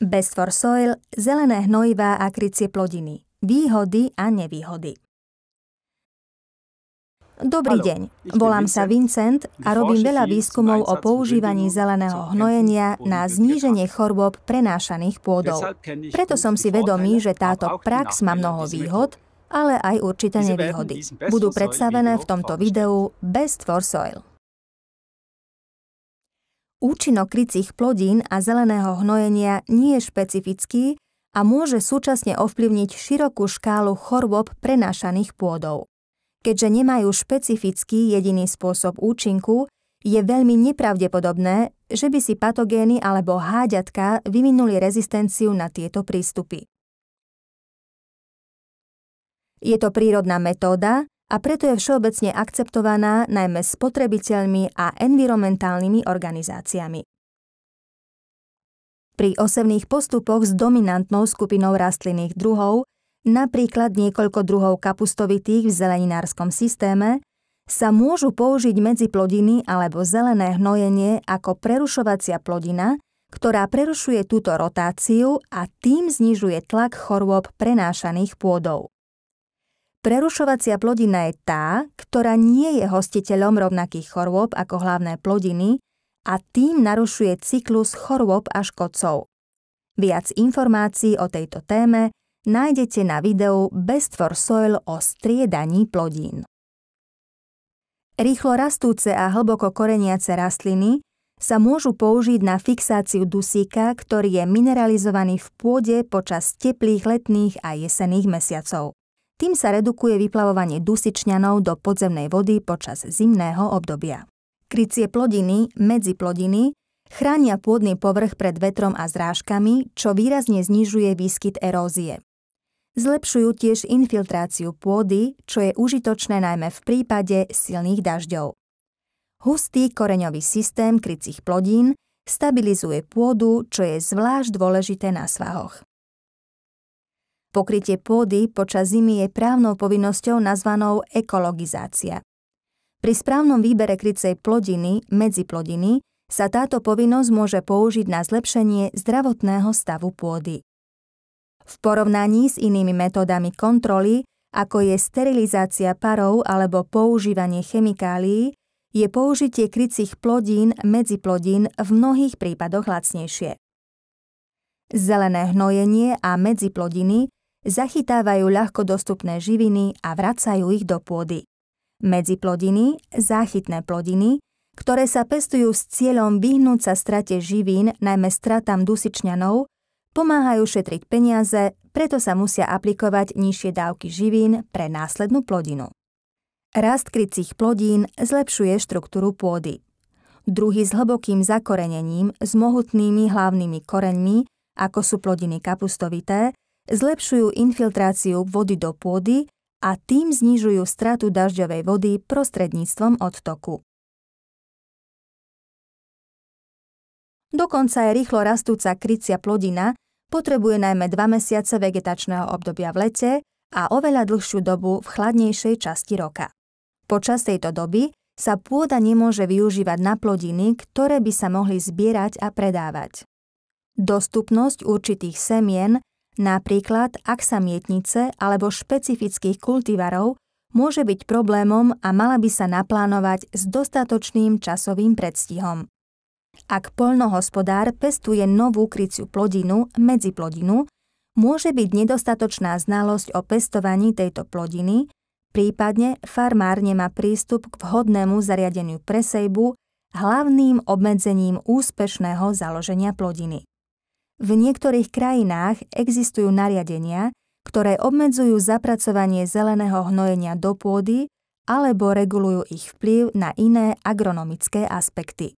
Best for Soil, zelené hnojivá a krycie plodiny. Výhody a nevýhody. Dobrý deň, volám sa Vincent a robím veľa výskumov o používaní zeleného hnojenia na zníženie chorôb prenášaných pôdov. Preto som si vedomý, že táto prax má mnoho výhod, ale aj určité nevýhody. Budú predstavené v tomto videu Best for Soil. Účinok krycích plodín a zeleného hnojenia nie je špecifický a môže súčasne ovplyvniť širokú škálu chorôb prenášaných pôdov. Keďže nemajú špecifický jediný spôsob účinku, je veľmi nepravdepodobné, že by si patogény alebo háďatka vyvinuli rezistenciu na tieto prístupy. Je to prírodná metóda, a preto je všeobecne akceptovaná najmä spotrebiteľmi a environmentálnymi organizáciami. Pri osevných postupoch s dominantnou skupinou rastlinných druhov, napríklad niekoľko druhov kapustovitých v zeleninárskom systéme, sa môžu použiť medzi plodiny alebo zelené hnojenie ako prerušovacia plodina, ktorá prerušuje túto rotáciu a tým znižuje tlak chorôb prenášaných pôdov. Prerušovacia plodina je tá, ktorá nie je hostiteľom rovnakých chorôb ako hlavné plodiny a tým narušuje cyklus chorôb a škodcov. Viac informácií o tejto téme nájdete na videu Best for Soil o striedaní plodín. Rýchlo rastúce a hlboko koreniace rastliny sa môžu použiť na fixáciu dusíka, ktorý je mineralizovaný v pôde počas teplých letných a jesených mesiacov. Tým sa redukuje vyplavovanie dusičňanov do podzemnej vody počas zimného obdobia. Krycie plodiny, medziplodiny, chránia pôdny povrch pred vetrom a zrážkami, čo výrazne znižuje výskyt erózie. Zlepšujú tiež infiltráciu pôdy, čo je užitočné najmä v prípade silných dažďov. Hustý koreňový systém krycích plodín stabilizuje pôdu, čo je zvlášť dôležité na svahoch. Pokrytie pôdy počas zimy je právnou povinnosťou nazvanou ekologizácia. Pri správnom výbere krycej plodiny, medziplodiny, sa táto povinnosť môže použiť na zlepšenie zdravotného stavu pôdy. V porovnaní s inými metódami kontroly, ako je sterilizácia parov alebo používanie chemikálií, je použitie krycich plodín medziplodín v mnohých prípadoch lacnejšie. Zelené hnojenie a medziplodiny zachytávajú ľahko dostupné živiny a vracajú ich do pôdy. Medziplodiny, záchytné plodiny, ktoré sa pestujú s cieľom vyhnúť sa strate živín, najmä stratám dusičňanov, pomáhajú šetriť peniaze, preto sa musia aplikovať nižšie dávky živín pre následnú plodinu. Rast krycích plodín zlepšuje štruktúru pôdy. Druhy s hlbokým zakorenením, s mohutnými hlavnými koreňmi, ako sú plodiny kapustovité, zlepšujú infiltráciu vody do pôdy a tým znižujú stratu dažďovej vody prostredníctvom odtoku. Dokonca aj rýchlo rastúca krycia plodina potrebuje najmä 2 mesiace vegetačného obdobia v lete a oveľa dlhšiu dobu v chladnejšej časti roka. Počas tejto doby sa pôda nemôže využívať na plodiny, ktoré by sa mohli zbierať a predávať. Dostupnosť určitých semien Napríklad mietnice alebo špecifických kultivarov môže byť problémom a mala by sa naplánovať s dostatočným časovým predstihom. Ak poľnohospodár pestuje novú kryciu plodinu, medziplodinu, môže byť nedostatočná znalosť o pestovaní tejto plodiny, prípadne farmár nemá prístup k vhodnému zariadeniu presejbu hlavným obmedzením úspešného založenia plodiny. V niektorých krajinách existujú nariadenia, ktoré obmedzujú zapracovanie zeleného hnojenia do pôdy alebo regulujú ich vplyv na iné agronomické aspekty.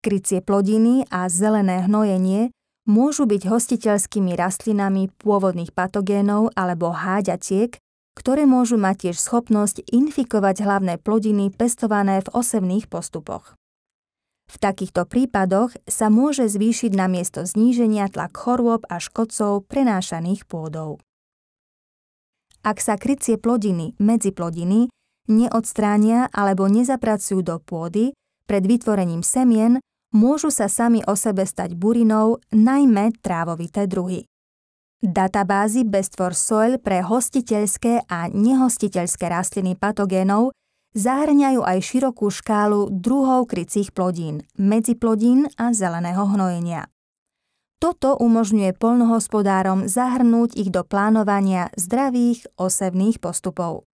Krycie plodiny a zelené hnojenie môžu byť hostiteľskými rastlinami pôvodných patogénov alebo háďatiek, ktoré môžu mať tiež schopnosť infikovať hlavné plodiny pestované v osemných postupoch. V takýchto prípadoch sa môže zvýšiť namiesto zníženia tlak chorôb a škodcov prenášaných pôdou. Ak sa krycie plodiny, medzi plodiny neodstránia alebo nezapracujú do pôdy pred vytvorením semien, môžu sa sami o sebe stať burinou, najmä trávovité druhy. Databázy Best for Soil pre hostiteľské a nehostiteľské rastliny patogénov zahrňajú aj širokú škálu druhov krycích plodín, medziplodín a zeleného hnojenia. Toto umožňuje polnohospodárom zahrnúť ich do plánovania zdravých osevných postupov.